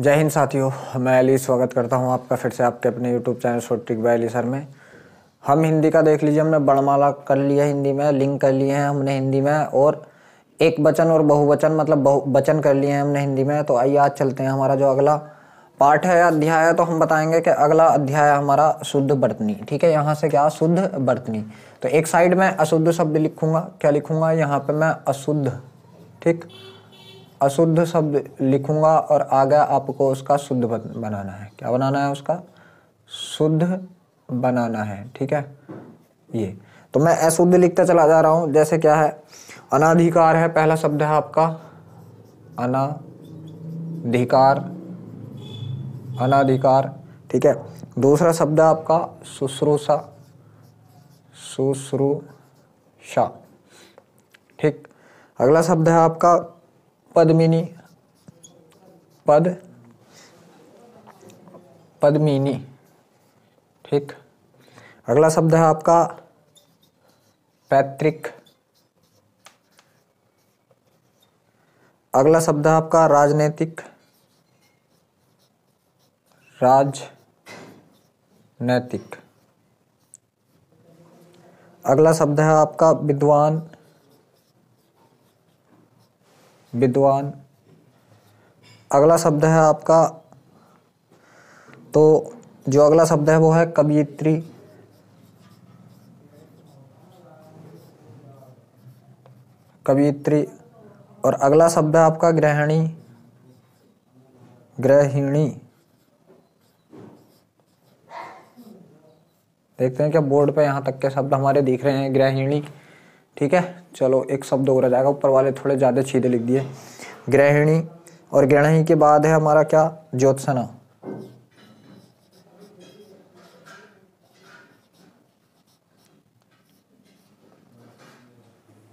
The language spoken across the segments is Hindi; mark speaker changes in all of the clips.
Speaker 1: जय हिंद साथियों मैं अली स्वागत करता हूं आपका फिर से आपके अपने YouTube channel short trick by Ali sir में हम हिंदी का देख लीजिए हमने बड़माला कर लिया हिंदी में लिंक कर लिए हैं हमने हिंदी में और एक बचन और बहुवचन मतलब बहु वचन कर लिए हैं हमने हिंदी में तो आइए आज चलते हैं हमारा जो अगला पाठ है अध्याय है तो हम बताएंगे कि अगला अध्याय हमारा शुद्ध बर्तनी ठीक है यहाँ से क्या शुद्ध बर्तनी तो एक साइड में अशुद्ध शब्द लिखूंगा क्या लिखूंगा यहाँ पे मैं अशुद्ध ठीक अशुद्ध शब्द लिखूंगा और आगे आपको उसका शुद्ध बनाना है क्या बनाना है उसका शुद्ध बनाना है ठीक है ये तो मैं अशुद्ध लिखता चला जा रहा हूं जैसे क्या है अनाधिकार है पहला शब्द है आपका अनाधिकार अनाधिकार ठीक है दूसरा शब्द है आपका शुश्रूषा शुश्रूषा ठीक अगला शब्द है आपका पद्मिनी पद पद्मिनी ठीक अगला शब्द है आपका पैतृक अगला शब्द है आपका राजनीतिक नैतिक अगला शब्द है आपका विद्वान विद्वान अगला शब्द है आपका तो जो अगला शब्द है वो है कवियत्री कवियत्री और अगला शब्द है आपका ग्रहणी ग्रहिणी देखते हैं क्या बोर्ड पे यहां तक के शब्द हमारे दिख रहे हैं ग्रहिणी ठीक है चलो एक शब्द हो रहा जाएगा ऊपर वाले थोड़े ज़्यादा छीदे लिख दिए ग्रहिणी और ग्रहणी के बाद है हमारा क्या ज्योत्सना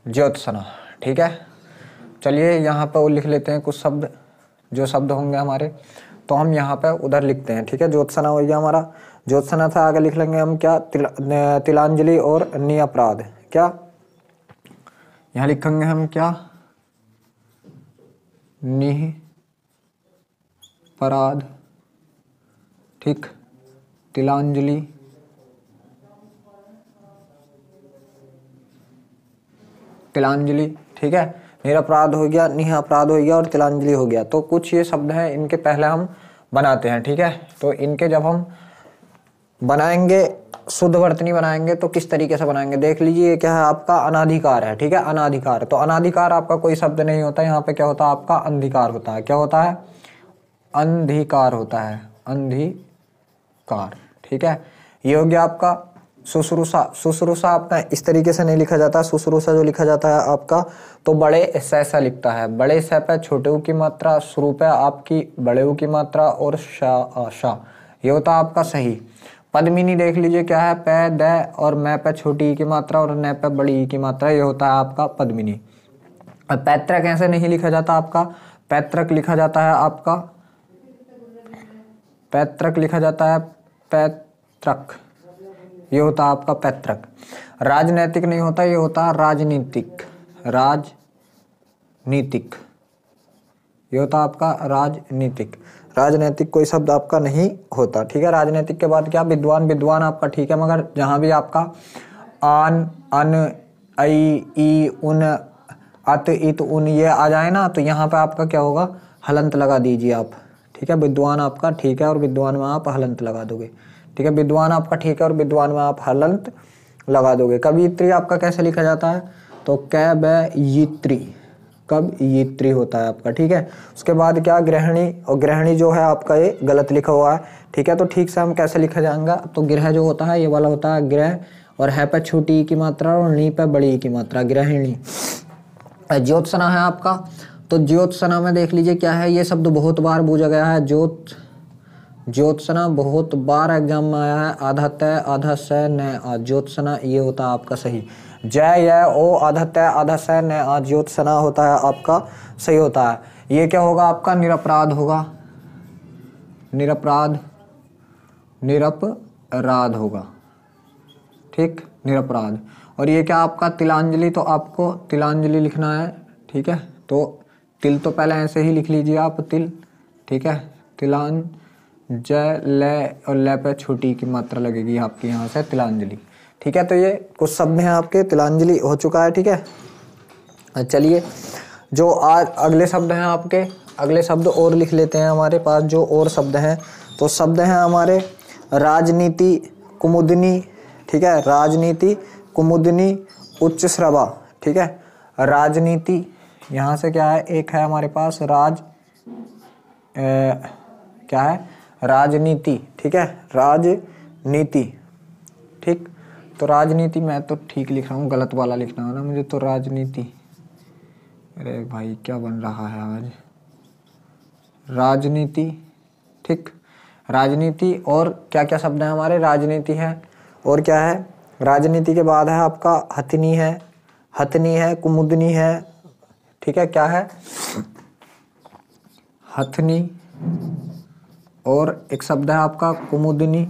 Speaker 1: ज्योत्सना ठीक है चलिए यहाँ पर वो लिख लेते हैं कुछ शब्द जो शब्द होंगे हमारे तो हम यहाँ पर उधर लिखते हैं ठीक है ज्योत्सना हो गया हमारा ज्योत्सना था आगे लिख लेंगे हम क्या तिल, तिलांजलि और नियपराध क्या यहां लिखेंगे हम क्या निह पराध ठीक तिलांजलि तिलांजलि ठीक है मेरा अपराध हो गया निह अपराध हो गया और तिलांजलि हो गया तो कुछ ये शब्द हैं इनके पहले हम बनाते हैं ठीक है तो इनके जब हम बनाएंगे शुद्ध वर्तनी बनाएंगे तो किस तरीके से बनाएंगे देख लीजिए क्या है आपका अनाधिकार है ठीक है अनाधिकार तो अनाधिकार आपका कोई शब्द नहीं होता यहाँ पे क्या होता है आपका अंधिकार होता है क्या होता है अंधिकार होता है अंधिकार ठीक है ये हो गया आपका शुश्रूषा शुश्रूषा आपका इस तरीके से नहीं लिखा जाता शुश्रूषा जो लिखा जाता है आपका तो बड़े सहसा लिखता है बड़े सह पे छोटे की मात्रा शुरू आपकी बड़े की मात्रा और शा आशा ये होता है आपका सही पद्मिनी देख लीजिए क्या है प द और मैं पे छोटी ई की मात्रा और न पे बड़ी ई की मात्रा ये होता है आपका पद्मिनी और पैतृक ऐसे नहीं लिखा जाता आपका पैतृक लिखा जाता है आपका पैतृक लिखा जाता है पैतृक ये होता है आपका पैतृक राजनैतिक नहीं होता ये होता है राजनीतिक राजनीतिक ये होता आपका राजनीतिक राजनीतिक कोई शब्द आपका नहीं होता ठीक है राजनीतिक के बाद क्या विद्वान विद्वान आपका ठीक है मगर जहाँ भी आपका आन अन ई उन अत इत उन ये आ जाए ना तो यहाँ पे आपका क्या होगा हलंत लगा दीजिए आप ठीक है विद्वान आपका ठीक है और विद्वान में आप हलंत लगा दोगे ठीक है विद्वान आपका ठीक है और विद्वान में आप हलंत लगा दोगे कवित्री आपका कैसे लिखा जाता है तो कै बै कब ये त्रि होता है आपका ठीक है उसके बाद क्या ग्रहणी और ग्रहणी जो है आपका ये गलत लिखा हुआ है ठीक है तो ठीक से हम कैसे लिखा जाएगा तो ग्रह जो होता है ये वाला होता है ग्रह और है पर छोटी की मात्रा और नी पर बड़ी की मात्रा ग्रहिणी ज्योत्सना है आपका तो ज्योत्सना में देख लीजिए क्या है ये शब्द बहुत बार पूछा गया है ज्योत ज्योत्सना बहुत बार एग्जाम में आया है आधा तय आधा स न ज्योत्सना ये होता है आपका सही जय यह ओ अधत्य अधस्य न सना होता है आपका सही होता है ये क्या होगा आपका निरपराध होगा निरपराध निरपराध होगा ठीक निरपराध और ये क्या आपका तिलांजलि तो आपको तिलांजलि लिखना है ठीक है तो तिल तो पहले ऐसे ही लिख लीजिए आप तिल ठीक है तिलान जय लय और लय पे छोटी की मात्रा लगेगी आपके यहाँ से तिलांजलि ठीक है तो ये कुछ शब्द हैं आपके तिलांजलि हो चुका है ठीक है चलिए जो आज अगले शब्द हैं आपके अगले शब्द और लिख लेते हैं हमारे पास जो और शब्द हैं तो शब्द हैं हमारे राजनीति कुमुदनी ठीक है राजनीति कुमुदनी उच्च श्रवा ठीक है राजनीति यहाँ से क्या है एक है हमारे पास राज ए, क्या है राजनीति ठीक है राजनीति ठीक तो राजनीति मैं तो ठीक लिख रहा हूँ गलत वाला लिखना है ना मुझे तो राजनीति अरे भाई क्या बन रहा है आज राजनीति ठीक राजनीति और क्या क्या शब्द हैं हमारे राजनीति है और क्या है राजनीति के बाद है आपका हथनी है हथनी है कुमुदनी है ठीक है क्या है हथनी और एक शब्द है आपका कुमुदनी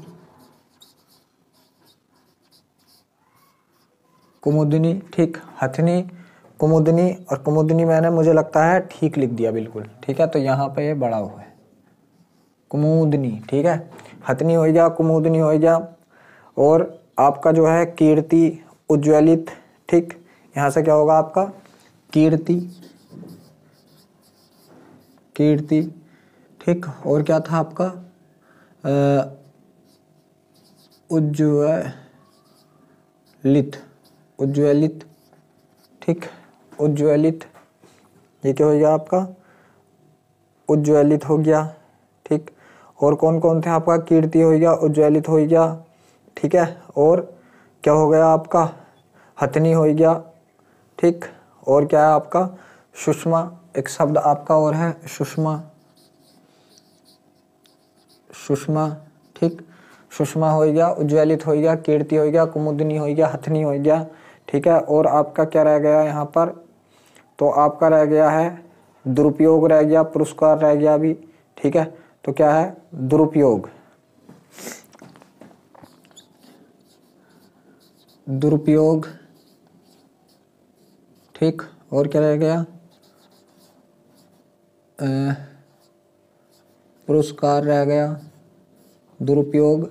Speaker 1: कुमुदिनी ठीक हथनी कुमुदिनी और कुमुदिनी मैंने मुझे लगता है ठीक लिख दिया बिल्कुल ठीक है तो यहाँ पे ये बड़ा हुआ है कुमुदनी ठीक है हथनी हो जा कुमुदनी हो जा और आपका जो है कीर्ति उज्ज्वलित ठीक यहाँ से क्या होगा आपका कीर्ति कीर्ति ठीक और क्या था आपका उज्ज्वलित उज्ज्वलित ठीक उज्ज्वलित ये क्या हो गया आपका उज्ज्वलित हो गया ठीक और कौन कौन थे आपका कीर्ति हो गया उज्ज्वलित हो गया ठीक है और क्या हो गया आपका हथनी हो गया ठीक और क्या है आपका सुषमा एक शब्द आपका और है सुषमा सुषमा ठीक सुषमा हो गया उज्ज्वलित हो गया कीर्ति हो गया कुमुदनी हो गया हथनी हो गया ठीक है और आपका क्या रह गया यहाँ पर तो आपका रह गया है दुरुपयोग रह गया पुरस्कार रह गया अभी ठीक है तो क्या है दुरुपयोग दुरुपयोग ठीक और क्या रह गया पुरस्कार रह गया दुरुपयोग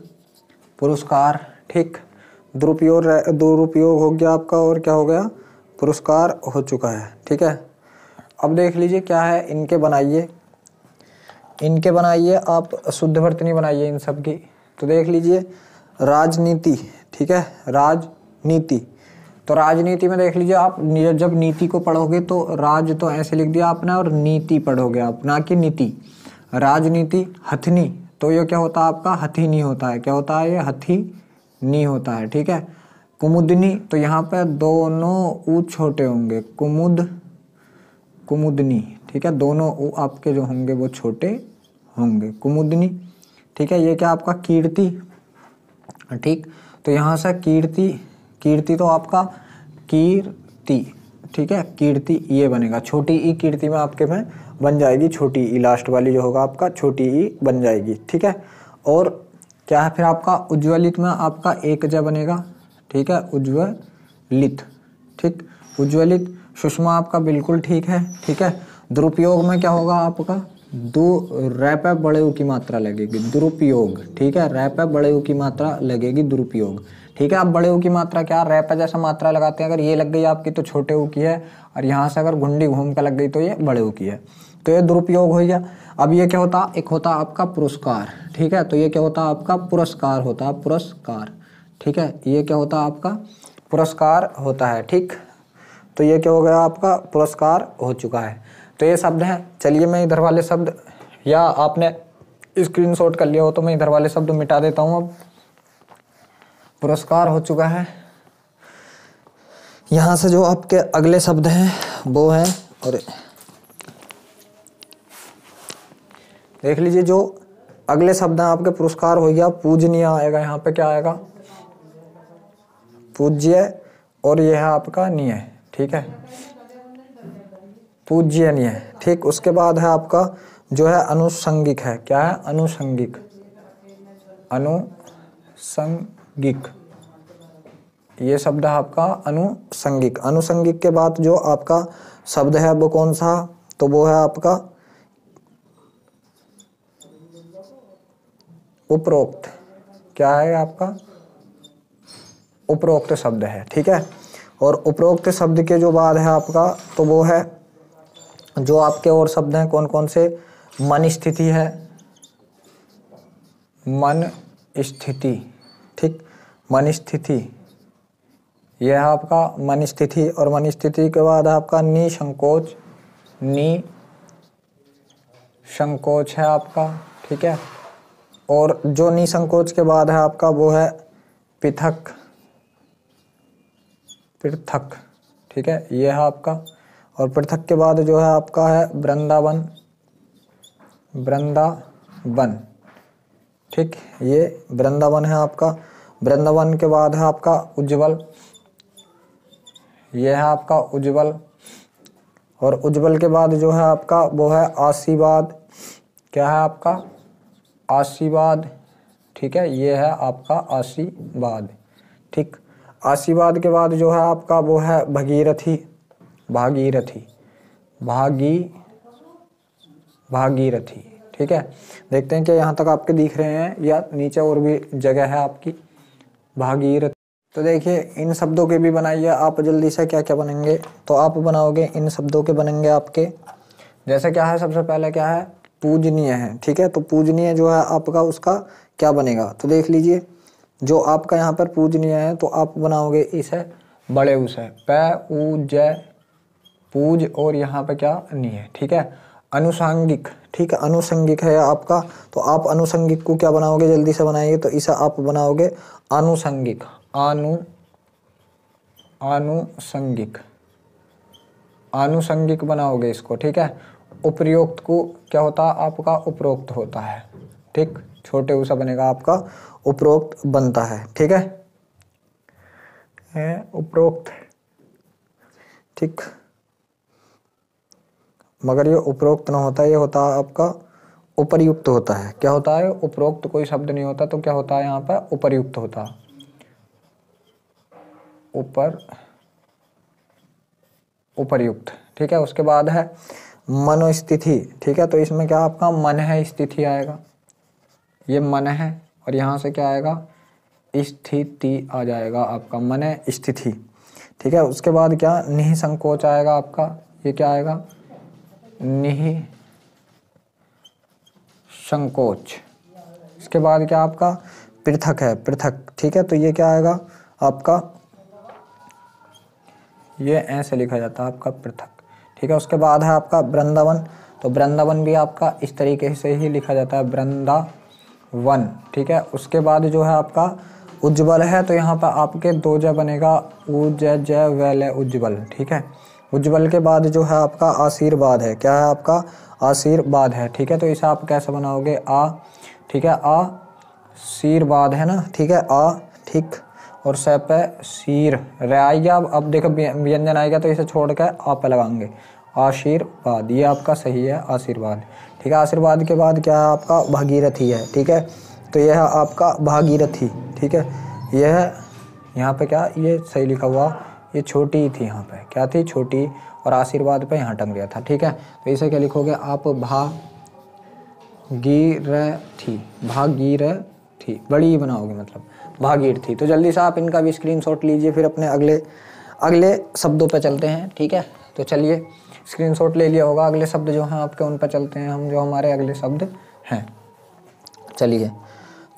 Speaker 1: पुरस्कार ठीक दुरुपयोग दुरुपयोग हो गया आपका और क्या हो गया पुरस्कार हो चुका है ठीक है अब देख लीजिए क्या है इनके बनाइए इनके बनाइए आप शुद्ध वर्तनी बनाइए इन सब की तो देख लीजिए राजनीति ठीक है राजनीति तो राजनीति में देख लीजिए आप जब नीति को पढ़ोगे तो राज तो ऐसे लिख दिया आपने और नीति पढ़ोगे आप ना कि नीति राजनीति हथनी तो ये क्या होता है आपका हथीनी होता है क्या होता है ये हथी नी होता है ठीक है कुमुदनी तो यहाँ पर दोनों ऊ छोटे होंगे कुमुद कुमुदनी ठीक है दोनों ऊ आपके जो होंगे वो छोटे होंगे कुमुदनी ठीक है ये क्या आपका कीर्ति ठीक तो यहाँ से कीर्ति कीर्ति तो आपका कीर्ति ठीक है कीर्ति ये बनेगा छोटी ई कीर्ति में आपके में बन जाएगी छोटी ई लास्ट वाली जो होगा आपका छोटी ई बन जाएगी ठीक है और क्या है फिर आपका उज्ज्वलित में आपका एक ज बनेगा ठीक है उज्ज्वलित ठीक उज्ज्वलित सुषमा आपका बिल्कुल ठीक है ठीक है दुरुपयोग में क्या होगा आपका दो रैप बड़े की मात्रा लगेगी दुरुपयोग ठीक है रैप बड़े की मात्रा लगेगी दुरुपयोग ठीक है आप बड़े की मात्रा क्या रैप जैसा मात्रा लगाते हैं अगर ये लग गई आपकी तो छोटे ऊ की है और यहाँ से अगर घुंडी घूम कर लग गई तो ये बड़े ऊ की है तो ये दुरुपयोग हो गया अब ये क्या होता एक होता आपका पुरस्कार ठीक है तो ये क्या होता आपका पुरस्कार होता पुरस्कार ठीक है ये क्या होता आपका पुरस्कार होता है ठीक तो ये क्या हो गया आपका पुरस्कार हो चुका है तो ये शब्द है चलिए मैं इधर वाले शब्द या आपने शॉट कर लिया हो तो मैं इधर वाले शब्द मिटा देता हूँ अब पुरस्कार हो चुका है यहाँ से जो आपके अगले शब्द हैं वो है और देख लीजिए जो अगले शब्द हैं आपके पुरस्कार हो गया पूजनीय आएगा यहाँ पे क्या आएगा पूज्य और यह है आपका निय ठीक है पूज्य निय ठीक उसके बाद है आपका जो है अनुसंगिक है क्या है अनुसंगिक अनुसंगिक ये शब्द है आपका अनुसंगिक अनुसंगिक के बाद जो आपका शब्द है वो कौन सा तो वो है आपका उपरोक्त क्या है आपका उपरोक्त शब्द है ठीक है और उपरोक्त शब्द के जो बाद है आपका तो वो है जो आपके और शब्द हैं कौन कौन से मन स्थिति है मन स्थिति ठीक मन स्थिति यह है आपका मन स्थिति और मन स्थिति के बाद आपका निसंकोच नी संकोच है आपका ठीक है और जो निसंकोच के बाद है आपका वो है पृथक पृथक ठीक है ये है आपका और पृथक के बाद जो है आपका है वृंदावन वृंदावन ठीक ये वृंदावन है आपका वृंदावन के बाद है आपका उज्जवल ये है आपका उज्जवल और उज्जवल के बाद जो है आपका वो है आशीर्वाद क्या है आपका आशीर्वाद ठीक है ये है आपका आशीर्वाद ठीक आशीर्वाद के बाद जो है आपका वो है भगीरथी भागीरथी भागी भागीरथी ठीक है देखते हैं कि यहाँ तक आपके दिख रहे हैं या नीचे और भी जगह है आपकी भागीरथ तो देखिए इन शब्दों के भी बनाइए आप जल्दी से क्या क्या बनेंगे तो आप बनाओगे इन शब्दों के बनेंगे आपके जैसे क्या है सबसे पहले क्या है पूजनीय है ठीक है तो पूजनीय जो है आपका उसका क्या बनेगा तो देख लीजिए जो आपका यहाँ पर पूजनीय है तो आप बनाओगे इसे बड़े उस है प ऊ पूज और यहाँ पे क्या नी है ठीक है अनुसांगिक ठीक है अनुसंगिक है आपका तो आप अनुसंगिक को क्या बनाओगे जल्दी से बनाइए तो इसे आप बनाओगे अनुसंगिक आनु आनुसंगिक आनुसंगिक बनाओगे इसको ठीक है उपयुक्त को क्या होता है आपका उपरोक्त होता है ठीक छोटे ऊसा बनेगा आपका उपरोक्त बनता है ठीक है उपरोक्त ठीक मगर ये उपरोक्त ना होता ये होता आपका उपरयुक्त होता है क्या होता है उपरोक्त कोई शब्द नहीं होता तो क्या होता है यहाँ पर उपरयुक्त होता ऊपर उपरयुक्त ठीक है उसके बाद है मनोस्थिति ठीक है तो इसमें क्या आपका मन है स्थिति आएगा ये मन है और यहाँ से क्या आएगा स्थिति आ जाएगा आपका मन है स्थिति ठीक है उसके बाद क्या संकोच आएगा आपका ये क्या आएगा निहि संकोच इसके बाद क्या आपका पृथक है पृथक ठीक है तो ये क्या आएगा आपका ये ऐसे लिखा जाता है आपका पृथक ठीक है उसके बाद है आपका वृंदावन तो वृंदावन भी आपका इस तरीके से ही लिखा जाता है वृंदा वन ठीक है उसके बाद जो है आपका उज्जवल है तो यहाँ पर आपके दो जय बनेगा उज जय वैल उज्जवल ठीक है उज्जवल के बाद जो है आपका आशीर्वाद है क्या है आपका आशीर्वाद है ठीक है तो इसे आप कैसे बनाओगे आ ठीक है आ शीर्वाद है ना ठीक है आ ठीक और स पे शीर रे आएगा अब अब देखो व्यंजन आएगा तो इसे छोड़ कर आप लगाएंगे आशीर्वाद ये आपका सही है आशीर्वाद ठीक है आशीर्वाद के बाद क्या है आपका भागीरथी है ठीक है तो यह है आपका भागीरथी ठीक है यह है यहाँ पे क्या ये सही लिखा हुआ ये छोटी थी यहाँ पे क्या थी छोटी और आशीर्वाद पे यहाँ टंग गया था ठीक है तो इसे क्या लिखोगे आप भा गीर थी भागीर थी बड़ी बनाओगे मतलब भागीर थी तो जल्दी से आप इनका भी स्क्रीन लीजिए फिर अपने अगले अगले शब्दों पर चलते हैं ठीक है तो चलिए स्क्रीन ले लिया होगा अगले शब्द जो हैं आपके उन पर चलते हैं हम जो हमारे अगले शब्द हैं चलिए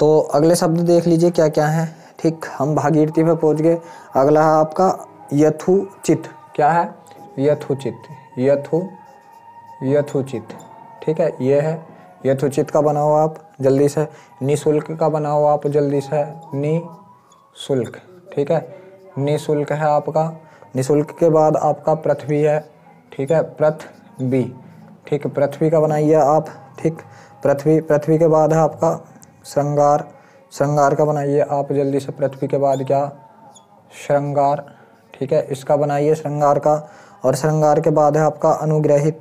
Speaker 1: तो अगले शब्द देख लीजिए क्या क्या हैं ठीक हम भागीरथी पर पहुंच गए अगला है आपका यथुचित क्या है यथुचित यथु यथुचित ठीक है ये है यथुचित का बनाओ आप जल्दी से निःशुल्क का बनाओ आप जल्दी से निःशुल्क ठीक है निःशुल्क है आपका निःशुल्क के बाद आपका पृथ्वी है ठीक है पृथ्वी ठीक पृथ्वी का बनाइए आप ठीक पृथ्वी पृथ्वी के बाद है आपका श्रृंगार श्रृंगार का बनाइए आप जल्दी से पृथ्वी के बाद क्या श्रृंगार ठीक है इसका बनाइए श्रृंगार का और श्रृंगार के बाद है आपका अनुग्रहित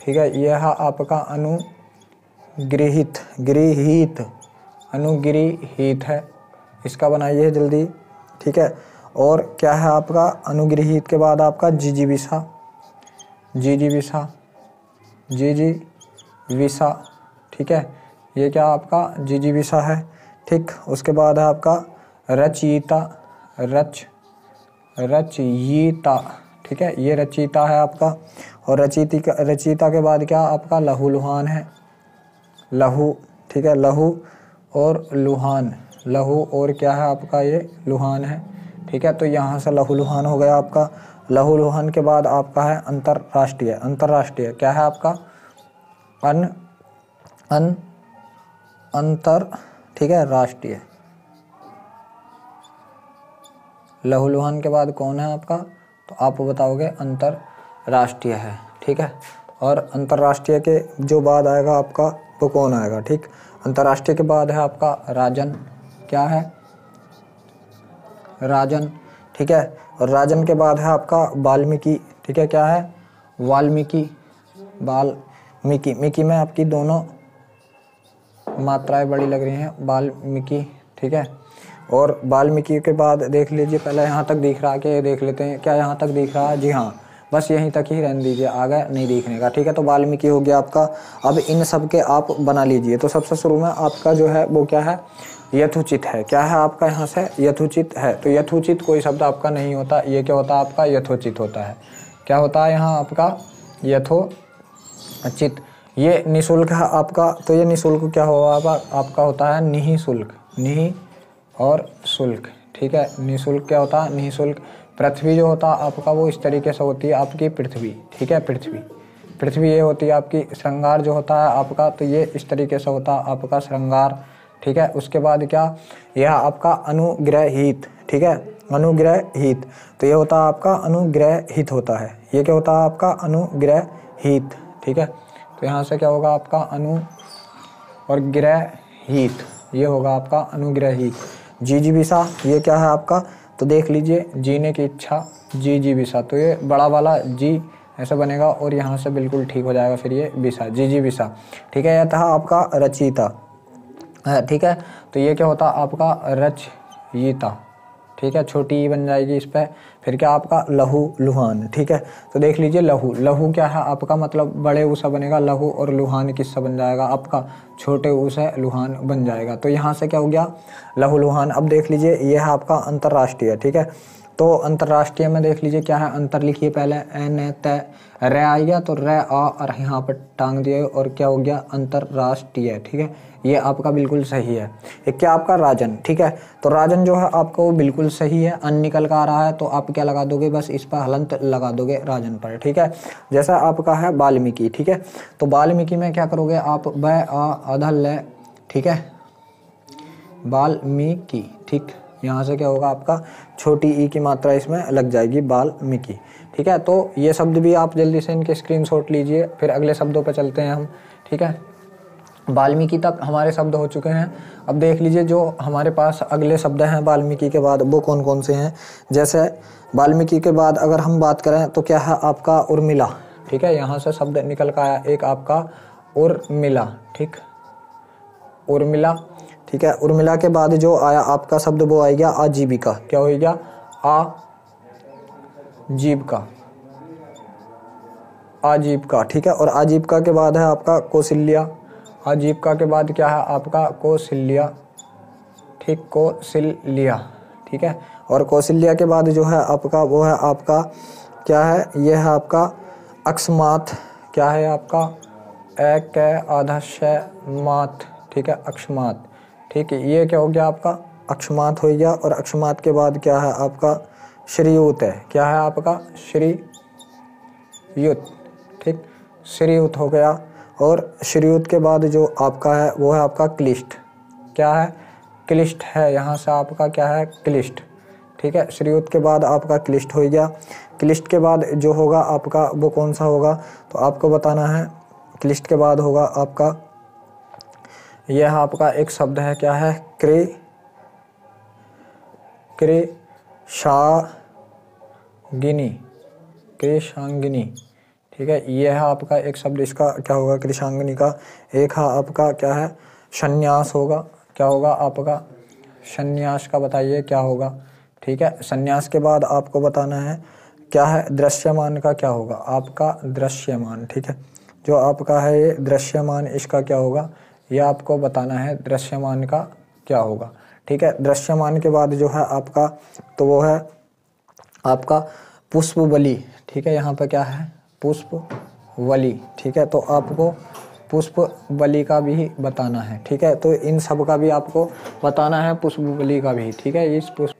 Speaker 1: ठीक है यह है आपका अनु गृहित गृहित अनुगृहित है इसका बनाइए जल्दी ठीक है और क्या है आपका अनुगृहित के बाद आपका जी जी विशा जी जी विशा जी जी विशा ठीक है ये क्या आपका जी जी विशा है ठीक उसके बाद है आपका रचयिता रच रचयिता ठीक है ये रचयिता है आपका और रचिति रचयिता के बाद क्या आपका लहूलुहान है लहू ठीक है लहू और लुहान लहू और क्या है आपका ये लुहान है ठीक है तो यहाँ से लहू लुहान हो गया आपका लहू लुहान के बाद आपका है अंतर्राष्ट्रीय अंतर्राष्ट्रीय क्या है आपका अन अन अंतर ठीक है राष्ट्रीय लहू लुहान के बाद कौन है आपका तो आप बताओगे अंतर्राष्ट्रीय है ठीक है और अंतर्राष्ट्रीय के जो बाद आएगा आपका तो कौन आएगा ठीक अंतर्राष्ट्रीय के बाद है आपका राजन क्या है राजन ठीक है और राजन के बाद है आपका वाल्मीकि ठीक है क्या है वाल्मीकि वाल्मीकि मिकी में आपकी दोनों मात्राएं बड़ी लग रही हैं वाल्मीकि ठीक है और वाल्मीकि के बाद देख लीजिए पहले यहाँ तक दिख रहा है कि देख लेते हैं क्या यहाँ तक दिख रहा है जी हाँ बस यहीं तक ही रहने दीजिए आगे नहीं देखने का ठीक है तो वाल्मीकि हो गया आपका अब इन सब के आप बना लीजिए तो सबसे शुरू में आपका जो है वो क्या है यथोचित है क्या है आपका यहाँ से यथोचित है तो यथोचित कोई शब्द आपका नहीं होता ये क्या होता है आपका यथोचित होता है क्या होता है यहाँ आपका यथोचित ये निःशुल्क है आपका तो ये निःशुल्क क्या होगा आपका होता है निःशुल्क निः और शुल्क ठीक है निःशुल्क क्या होता है निःशुल्क पृथ्वी जो होता है आपका वो इस तरीके से होती है आपकी पृथ्वी ठीक है पृथ्वी पृथ्वी ये होती है आपकी श्रृंगार जो होता है आपका तो ये इस तरीके से होता है आपका श्रृंगार ठीक है उसके बाद क्या यह आपका अनुग्रह हित ठीक है अनुग्रह हित तो ये होता है आपका अनुग्रह हित होता है ये क्या होता है आपका अनुग्रह हित ठीक है तो यहाँ से क्या होगा आपका अनु और ग्रह हित ये होगा आपका अनुग्रह हित जी जी विशा ये क्या है आपका तो देख लीजिए जीने की इच्छा जी जी विशा तो ये बड़ा वाला जी ऐसा बनेगा और यहाँ से बिल्कुल ठीक हो जाएगा फिर ये विशा जी जी विशा ठीक है यह था आपका रचिता हाँ, ठीक है तो ये क्या होता आपका रच यीता ठीक है छोटी ई बन जाएगी इस पर फिर क्या आपका लहू लुहान ठीक है तो देख लीजिए लहू लहू क्या है आपका मतलब बड़े ऊसा बनेगा लहू और लुहान किस्सा बन जाएगा आपका छोटे ऊसा लुहान बन जाएगा तो यहाँ से क्या हो गया लहू लुहान अब देख लीजिए यह है आपका अंतर्राष्ट्रीय ठीक है तो अंतर्राष्ट्रीय में देख लीजिए क्या है अंतर लिखिए पहले एन ए तय रे आ गया तो रे आ और यहाँ पर टांग दिए और क्या हो गया अंतर्राष्ट्रीय ठीक है ये आपका बिल्कुल सही है एक क्या आपका राजन ठीक है तो राजन जो है आपका वो बिल्कुल सही है अन निकल का आ रहा है तो आप क्या लगा दोगे बस इस पर हलंत लगा दोगे राजन पर ठीक है जैसा आपका है बाल्मीकि ठीक है तो बाल्मीकि में क्या करोगे आप ब आ ठीक है बाल्मीकि ठीक यहाँ से क्या होगा आपका छोटी ई की मात्रा इसमें लग जाएगी बाल्मीकि ठीक है तो ये शब्द भी आप जल्दी से इनके स्क्रीन लीजिए फिर अगले शब्दों पर चलते हैं हम ठीक है वाल्मीकि तक हमारे शब्द हो चुके हैं अब देख लीजिए जो हमारे पास अगले शब्द हैं बाल्मीकि के बाद वो कौन कौन से हैं जैसे बाल्मीकि के बाद अगर हम बात करें तो क्या है आपका उर्मिला ठीक है यहाँ से शब्द निकल का आया एक आपका उर्मिला ठीक उर्मिला ठीक है उर्मिला के बाद जो आया आपका शब्द वो आएगा आजीविका क्या होएगा आ जीविका आजीविका ठीक है और आजीविका के बाद है आपका कौशल्या आजीविका के बाद क्या है आपका कौशल्या ठीक कौशल्या ठीक है और कौशल्या के बाद जो है आपका वो है आपका क्या है यह है आपका अक्षमात क्या है आपका ए कै आधा श मात ठीक है अक्षमात ठीक है ये क्या हो गया आपका अक्षमात हो गया और अक्षमात के बाद क्या है आपका श्रीयुत है क्या है आपका श्री युत ठीक श्रीयुत हो गया और श्रीयुत के बाद जो आपका है वो है आपका क्लिष्ट क्या है क्लिष्ट है यहाँ से आपका क्या है क्लिष्ट ठीक है श्रीयुत के बाद आपका क्लिष्ट हो गया क्लिष्ट के बाद जो होगा आपका वो कौन सा होगा तो आपको बताना है क्लिष्ट के बाद होगा आपका यह आपका एक शब्द है क्या है क्रे क्रे शागिनी कृषांगिनी ठीक है यह है आपका एक शब्द इसका क्या होगा कृषांगिनी का एक है आपका क्या है संन्यास होगा क्या होगा आपका संन्यास का बताइए क्या होगा ठीक है संन्यास के बाद आपको बताना है क्या है दृश्यमान का क्या होगा आपका दृश्यमान ठीक है जो आपका है ये दृश्यमान इसका क्या होगा ये आपको बताना है दृश्यमान का क्या होगा ठीक है दृश्यमान के बाद जो है आपका तो वो है आपका पुष्प बली ठीक है यहाँ पर क्या है पुष्प बलि ठीक है तो आपको पुष्प बली का भी बताना है ठीक है तो इन सब का भी आपको बताना है पुष्प बली का भी ठीक है इस पुष्प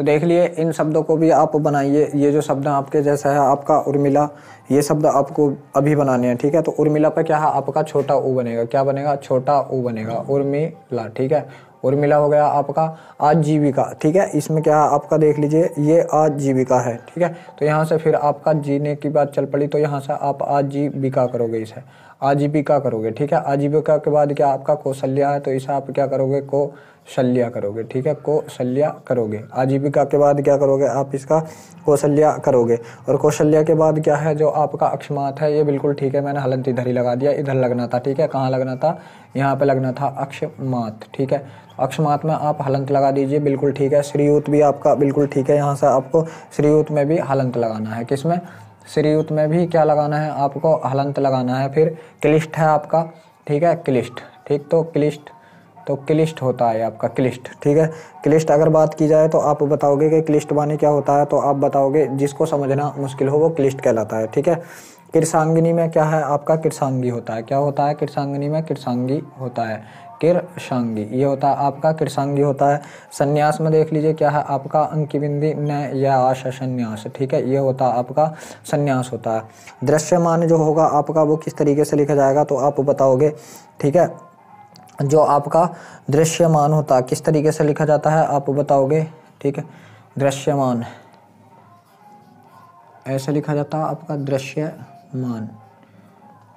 Speaker 1: तो देख लिए इन शब्दों को भी आप बनाइए ये जो शब्द आपके जैसा है आपका उर्मिला ये शब्द आपको अभी बनाने हैं ठीक है तो उर्मिला पर क्या है आपका छोटा ऊ बनेगा क्या बनेगा छोटा ऊ बनेगा उर्मिला ठीक है उर्मिला हो गया आपका आजीविका ठीक है इसमें क्या है आपका देख लीजिए ये आजीविका है ठीक है तो यहाँ से फिर आपका जीने की बात चल पड़ी तो यहाँ से आप आजीविका करोगे इसे आजीविका करोगे ठीक है आजीविका के बाद क्या आपका कौशल्या है तो इसे आप क्या करोगे को शल्या करोगे ठीक है कौशल्या करोगे आजीविका के बाद क्या करोगे आप इसका कौशल्या करोगे और कौशल्या के बाद क्या है जो आपका अक्षमात है ये बिल्कुल ठीक है मैंने हलंत इधर ही लगा दिया इधर लगना था ठीक है कहाँ लगना था यहाँ पे लगना था अक्षमात ठीक है अक्षमात में आप हलंत लगा दीजिए बिल्कुल ठीक है श्रीयुत भी आपका बिल्कुल ठीक है यहाँ से आपको श्रीयुत में भी हलंत लगाना है किसमें श्रीयुत में भी क्या लगाना है आपको हलंत लगाना है फिर क्लिष्ट है आपका ठीक है क्लिष्ट ठीक तो क्लिष्ट तो क्लिष्ट होता है आपका क्लिष्ट ठीक है क्लिष्ट अगर बात की जाए तो आप बताओगे कि क्लिष्ट वाणी क्या होता है तो आप बताओगे जिसको समझना मुश्किल हो वो क्लिष्ट कहलाता है ठीक है किरसांगिनी में क्या है आपका किरसांगी होता है क्या होता है किरसांगिनी में किरसांगी होता है किरसांगी ये होता है आपका किरसांगी होता है संन्यास में देख लीजिए क्या है आपका अंक बिंदी न या आश संन्यास ठीक है ये होता है आपका संन्यास होता है दृश्यमान जो होगा आपका वो किस तरीके से लिखा जाएगा तो आप बताओगे ठीक है जो आपका दृश्यमान होता है किस तरीके से लिखा जाता है आप बताओगे ठीक है दृश्यमान ऐसे लिखा जाता है आपका दृश्यमान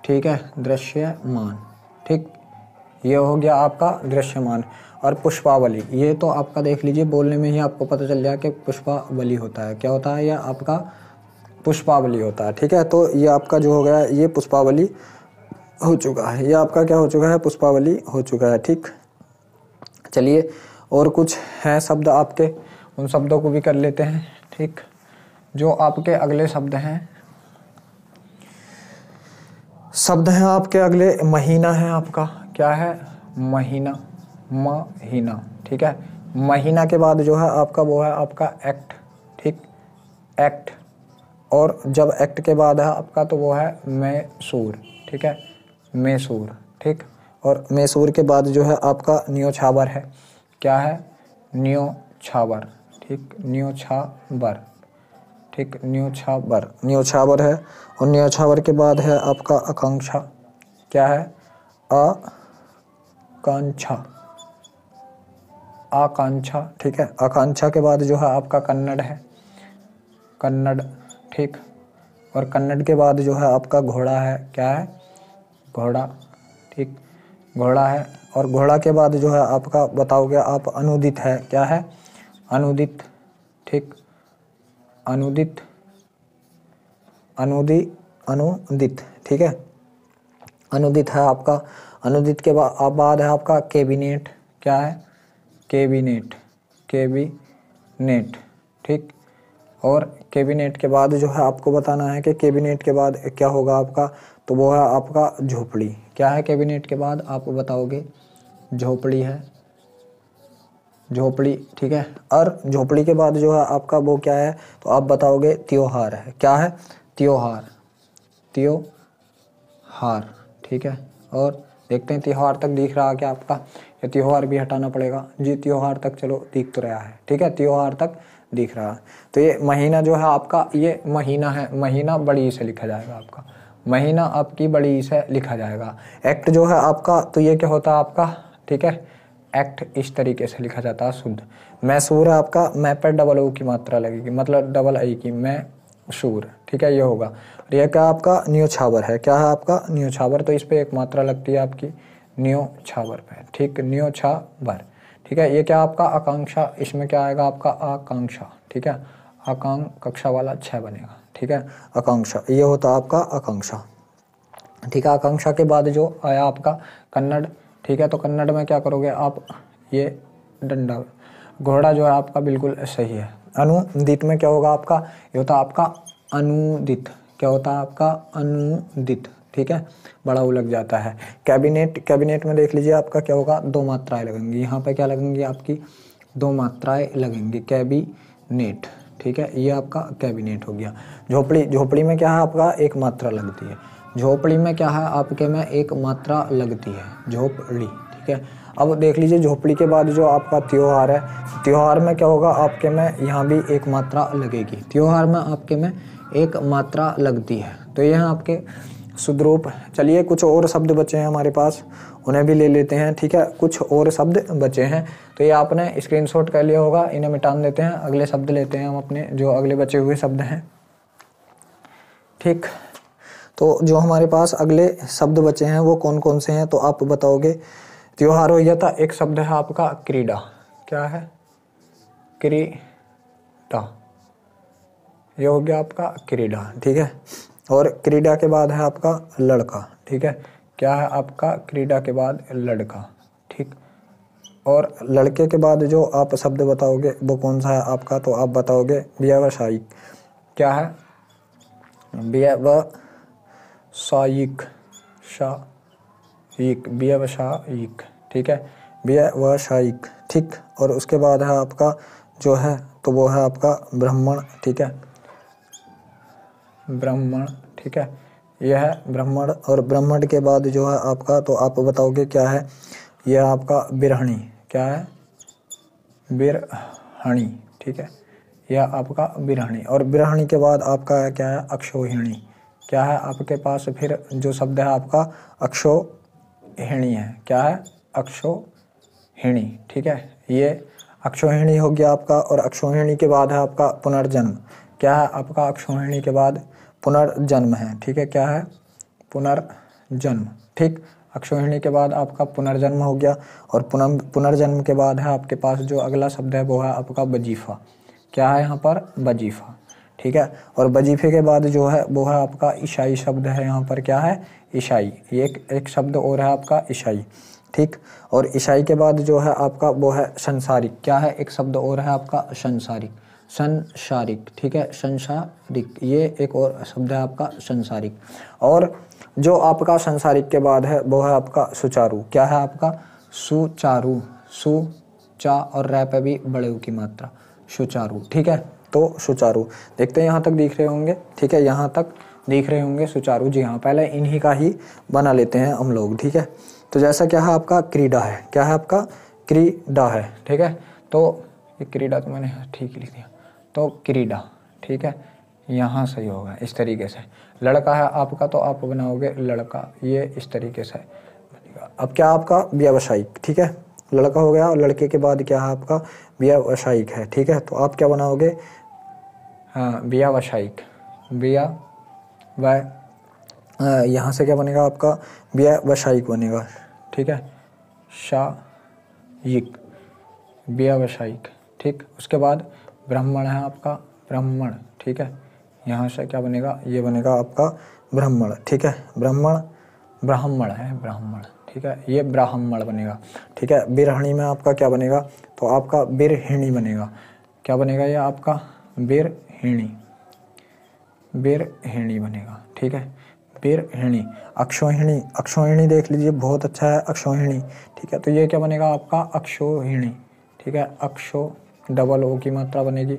Speaker 1: ठीक है दृश्यमान ठीक ये हो गया आपका दृश्यमान और पुष्पावली ये तो आपका देख लीजिए बोलने में ही आपको पता चल जाए कि पुष्पावली होता है क्या होता है यह आपका पुष्पावली होता है ठीक है तो ये आपका जो हो गया ये पुष्पावली हो चुका है ये आपका क्या हो चुका है पुष्पावली हो चुका है ठीक चलिए और कुछ हैं शब्द आपके उन शब्दों को भी कर लेते हैं ठीक जो आपके अगले शब्द हैं शब्द हैं आपके अगले महीना है आपका क्या है महीना महीना ठीक है महीना के बाद जो है आपका वो है आपका एक्ट ठीक एक्ट और जब एक्ट के बाद है आपका तो वो है मैसूर ठीक है मैसूर ठीक और मैसूर के बाद जो है आपका न्योछावर है क्या है न्योछावर ठीक न्योछावर ठीक न्योछावर न्योछावर है और न्योछावर के बाद है आपका आकांक्षा क्या है आ आकांक्षा आकांक्षा ठीक है आकांक्षा के बाद जो है आपका कन्नड़ है कन्नड़ ठीक और कन्नड़ के बाद जो है आपका घोड़ा है क्या है घोड़ा ठीक घोड़ा है और घोड़ा के बाद जो है आपका बताओगे आप अनुदित है क्या है अनुदित ठीक अनुदित अनुदी अनुदित ठीक है अनुदित है आपका अनुदित के बाद बाद है आपका केबिनेट क्या है केबिनेट केबिनेट ठीक और केबिनेट के बाद जो है आपको बताना है कि कैबिनेट के बाद क्या होगा आपका तो वो है आपका झोपड़ी क्या है कैबिनेट के बाद आप बताओगे झोपड़ी है झोपड़ी ठीक है और झोपड़ी के बाद जो है आपका वो क्या है तो आप बताओगे त्योहार है क्या है त्योहार त्योहार ठीक है और देखते हैं त्यौहार तक दिख रहा क्या आपका या त्यौहार भी हटाना पड़ेगा जी त्यौहार तक चलो दिख तो रहा है ठीक है त्यौहार तक दिख रहा है तो ये महीना जो है आपका ये महीना है महीना बड़ी से लिखा जाएगा आपका महीना आपकी बड़ी से लिखा जाएगा एक्ट जो है आपका तो ये क्या होता है आपका ठीक है एक्ट इस तरीके से लिखा जाता है शुद्ध मैसूर है आपका मैं पर डबल ओ की मात्रा लगेगी मतलब डबल आई की मैं सूर ठीक है ये होगा यह क्या आपका न्योछावर है क्या है आपका न्योछावर तो इस पर एक मात्रा लगती है आपकी न्योछावर पे ठीक न्योछावर ठीक है ये क्या आपका आकांक्षा इसमें क्या आएगा आपका आकांक्षा ठीक है आकांक कक्षा वाला छः बनेगा ठीक है आकांक्षा ये होता आपका आकांक्षा ठीक है आकांक्षा के बाद जो आया आपका कन्नड़ ठीक है तो कन्नड़ में क्या करोगे आप ये डंडा घोड़ा जो है आपका बिल्कुल सही है अनुदित में क्या होगा आपका ये होता आपका अनुदित क्या होता है आपका अनुदित ठीक है बड़ा वो लग जाता है कैबिनेट कैबिनेट में देख लीजिए आपका क्या होगा दो मात्राएं लगेंगी यहाँ पर क्या लगेंगी आपकी दो मात्राएं लगेंगी कैबिनेट ठीक है ये आपका कैबिनेट हो गया झोपड़ी झोपड़ी में क्या है आपका एक मात्रा लगती है झोपड़ी में क्या है आपके में एक मात्रा लगती है झोपड़ी ठीक है अब देख लीजिए झोपड़ी के बाद जो आपका त्यौहार है त्यौहार में क्या होगा आपके में यहाँ भी एक मात्रा लगेगी त्यौहार में आपके में एक मात्रा लगती है तो यह आपके सुद्रूप चलिए कुछ और शब्द बचे हैं हमारे पास उन्हें भी ले लेते हैं ठीक है कुछ और शब्द बचे हैं तो ये आपने स्क्रीनशॉट कर लिया होगा इन्हें मिटान देते हैं अगले शब्द लेते हैं हम अपने जो अगले बचे हुए शब्द हैं ठीक तो जो हमारे पास अगले शब्द बचे हैं वो कौन कौन से हैं तो आप बताओगे त्योहार हो या था एक शब्द है आपका क्रीडा क्या है क्रीडा ये हो गया आपका क्रीडा ठीक है और क्रीडा के बाद है आपका लड़का ठीक है क्या है आपका क्रीडा के बाद लड़का ठीक और लड़के के बाद जो आप शब्द बताओगे वो कौन सा है आपका तो आप बताओगे व्यावसायिक क्या है व्यावसायिक शायिक व्यावसायिक ठीक है व्यावसायिक ठीक और उसके बाद है आपका जो है तो वो है आपका ब्राह्मण ठीक है ब्राह्मण ठीक है यह है ब्राह्मण और ब्राह्मण के बाद जो है आपका तो आप बताओगे क्या है यह आपका बिरहणी क्या है बिरहणी ठीक है यह आपका बिरहणी और बिरहणी के बाद आपका है क्या है अक्षोहिणी क्या है आपके पास फिर जो शब्द है आपका अक्षोहिणी है क्या है अक्षोहिणी ठीक है ये अक्षोहिणी हो गया आपका और अक्षोहिणी के बाद है आपका पुनर्जन्म क्या है आपका अक्षोहिणी के बाद पुनर्जन्म है ठीक है क्या है पुनर्जन्म ठीक अक्षोहिणी के बाद आपका पुनर्जन्म हो गया और पुनः पुनर्जन्म के बाद है आपके पास जो अगला शब्द है वो है आपका वजीफा क्या है यहाँ पर वजीफा ठीक है और वजीफे के बाद जो है वो है आपका ईशाई शब्द है यहाँ पर क्या है ईशाई ये एक एक शब्द और है आपका ईशाई ठीक और ईशाई के बाद जो है आपका वो है संसारिक क्या है एक शब्द और है आपका संसारिक संसारिक ठीक है संसारिक ये एक और शब्द है आपका संसारिक और जो आपका संसारिक के बाद है वो है आपका सुचारू क्या है आपका सुचारू सु चा और रह पे भी बड़े की मात्रा सुचारू ठीक है तो सुचारू देखते हैं यहाँ तक दिख रहे होंगे ठीक है यहाँ तक दिख रहे होंगे सुचारू जी हाँ पहले इन्हीं का ही बना लेते हैं हम लोग ठीक है तो जैसा क्या है आपका क्रीडा है क्या है आपका क्रीडा है ठीक है तो ये क्रीडा तो मैंने ठीक लिख दिया तो क्रीडा ठीक है यहाँ सही होगा इस तरीके से लड़का है आपका तो आप बनाओगे लड़का ये इस तरीके से अब क्या आपका व्यावसायिक ठीक है लड़का हो गया और लड़के के बाद क्या है आपका व्यावसायिक है ठीक है तो आप क्या बनाओगे हाँ व्यावसायिक व्या व यहाँ से क्या बनेगा आपका व्यावसायिक बनेगा ठीक है शायिक व्यावसायिक ठीक उसके बाद ब्राह्मण है आपका ब्राह्मण ठीक है यहाँ से क्या बनेगा ये बनेगा आपका ब्राह्मण ठीक है ब्राह्मण ब्राह्मण है ब्राह्मण ठीक है ये ब्राह्मण बनेगा ठीक है बिरहणी में आपका क्या बनेगा तो आपका बिरहिणी बनेगा क्या बनेगा ये आपका बिरहिणी बिरहिणी बनेगा ठीक है बिरहिणी अक्षोहिणी अक्षोहिणी देख लीजिए बहुत अच्छा है अक्षोहिणी ठीक है तो ये क्या बनेगा आपका अक्षोहिणी ठीक है अक्षो डबल ओ की मात्रा बनेगी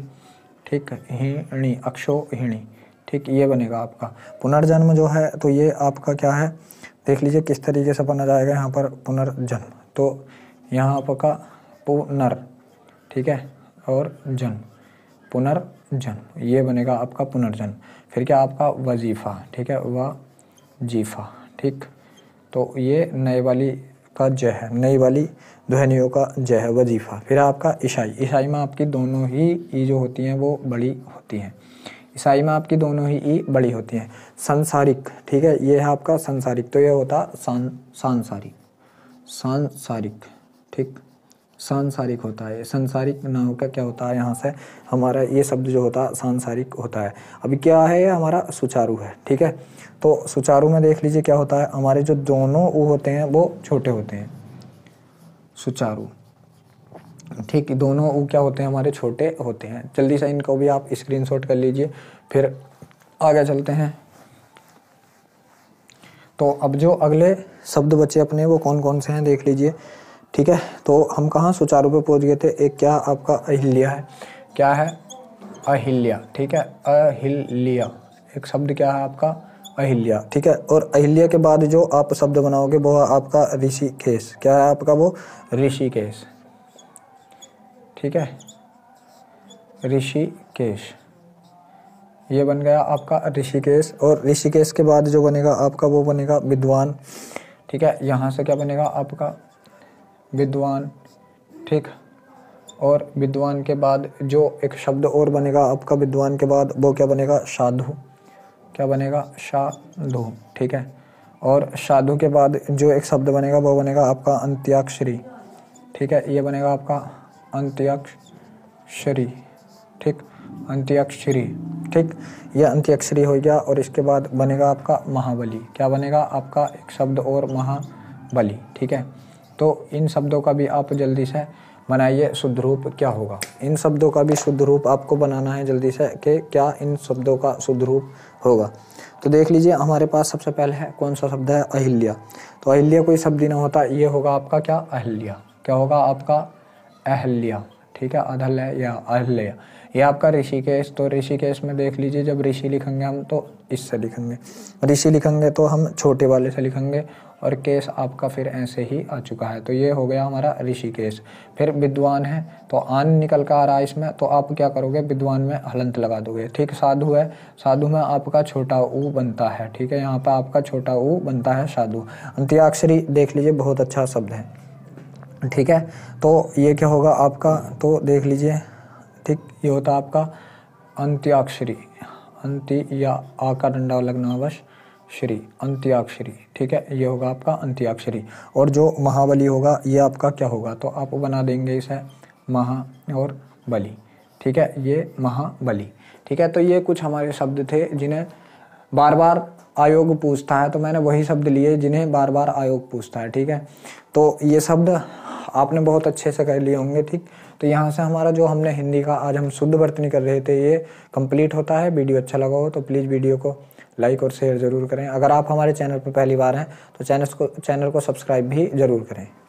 Speaker 1: ठीक हिणी अक्षो हिणी ठीक ये बनेगा आपका पुनर्जन्म जो है तो ये आपका क्या है देख लीजिए किस तरीके से बना जाएगा यहाँ पर पुनर्जन्म तो यहाँ आपका पुनर ठीक है और जन्म पुनर्जन्म ये बनेगा आपका पुनर्जन्म फिर क्या आपका वजीफ़ा ठीक है व जीफा ठीक तो ये नए वाली का जय है नई वाली दुहनियों का जो है वजीफ़ा फिर आपका ईसाई ईसाई में आपकी दोनों ही ई जो होती हैं वो बड़ी होती हैं ईसाई में आपकी दोनों ही ई बड़ी होती हैं संसारिक ठीक है ये है आपका संसारिक तो ये होता सांसारिक सांसारिक सांसारिक ठीक सांसारिक होता है संसारिक ना होकर क्या होता है यहाँ से हमारा ये शब्द जो होता है सांसारिक होता है अभी क्या है हमारा सुचारू है ठीक है तो सुचारू में देख लीजिए क्या होता है हमारे जो दोनों ऊ होते हैं वो छोटे होते हैं सुचारू ठीक दोनों वो क्या होते हैं हमारे छोटे होते हैं जल्दी से इनको भी आप स्क्रीनशॉट कर लीजिए फिर आगे चलते हैं तो अब जो अगले शब्द बचे अपने वो कौन कौन से हैं देख लीजिए ठीक है तो हम कहाँ सुचारू पे पहुँच गए थे एक क्या आपका अहिल्या है क्या है अहिल्या ठीक है अहिल्या एक शब्द क्या है आपका अहिल्या ठीक है और अहिल्या के बाद जो आप शब्द बनाओगे वो है आपका ऋषिकेश क्या है आपका वो ऋषिकेश ठीक है ऋषिकेश ये बन गया आपका ऋषिकेश और ऋषिकेश के बाद जो बनेगा आपका वो बनेगा विद्वान ठीक है यहाँ से क्या बनेगा आपका विद्वान ठीक और विद्वान के बाद जो एक शब्द और बनेगा आपका विद्वान के बाद वो क्या बनेगा साधु क्या बनेगा शाधु ठीक है और साधु के बाद जो एक शब्द बनेगा वो बनेगा आपका अंत्याक्षरी ठीक है ये बनेगा आपका अंत्याक्षरी ठीक अंत्याक्षरी ठीक यह अंत्याक्षरी हो गया और इसके बाद बनेगा आपका महाबली क्या बनेगा आपका एक शब्द और महाबली ठीक है तो इन शब्दों का भी आप जल्दी से बनाइए शुद्ध रूप क्या होगा इन शब्दों का भी शुद्ध रूप आपको बनाना है जल्दी से कि क्या इन शब्दों का शुद्ध रूप होगा तो देख लीजिए हमारे पास सबसे पहले है कौन सा शब्द है अहिल्या तो अहिल्या कोई शब्द ही ना होता ये होगा आपका क्या अहिल्या क्या होगा आपका अहल्या ठीक है अधल्या या अहल्या ये आपका ऋषिकेश तो ऋषिकेश में देख लीजिए जब ऋषि लिखेंगे हम तो इससे लिखेंगे ऋषि लिखेंगे तो हम छोटे वाले से लिखेंगे और केस आपका फिर ऐसे ही आ चुका है तो ये हो गया हमारा ऋषि केस फिर विद्वान है तो आन निकल कर आ रहा है इसमें तो आप क्या करोगे विद्वान में हलंत लगा दोगे ठीक साधु है साधु में आपका छोटा ऊ बनता है ठीक है यहाँ पर आपका छोटा ऊ बनता है साधु अंत्याक्षरी देख लीजिए बहुत अच्छा शब्द है ठीक है तो ये क्या होगा आपका तो देख लीजिए ठीक ये होता है आपका अंत्याक्षरी अंति या आकार डंडा लगना अवश्य श्री अंत्याक्षरी ठीक है ये होगा आपका अंत्याक्षरी और जो महाबली होगा ये आपका क्या होगा तो आप बना देंगे इसे महा और बली ठीक है ये महाबली ठीक है तो ये कुछ हमारे शब्द थे जिन्हें बार बार आयोग पूछता है तो मैंने वही शब्द लिए जिन्हें बार बार आयोग पूछता है ठीक है तो ये शब्द आपने बहुत अच्छे से कर लिए होंगे ठीक तो यहाँ से हमारा जो हमने हिंदी का आज हम शुद्ध वर्तनी कर रहे थे ये कंप्लीट होता है वीडियो अच्छा लगा हो तो प्लीज़ वीडियो को लाइक और शेयर ज़रूर करें अगर आप हमारे चैनल पर पहली बार हैं तो चैनल को चैनल को सब्सक्राइब भी ज़रूर करें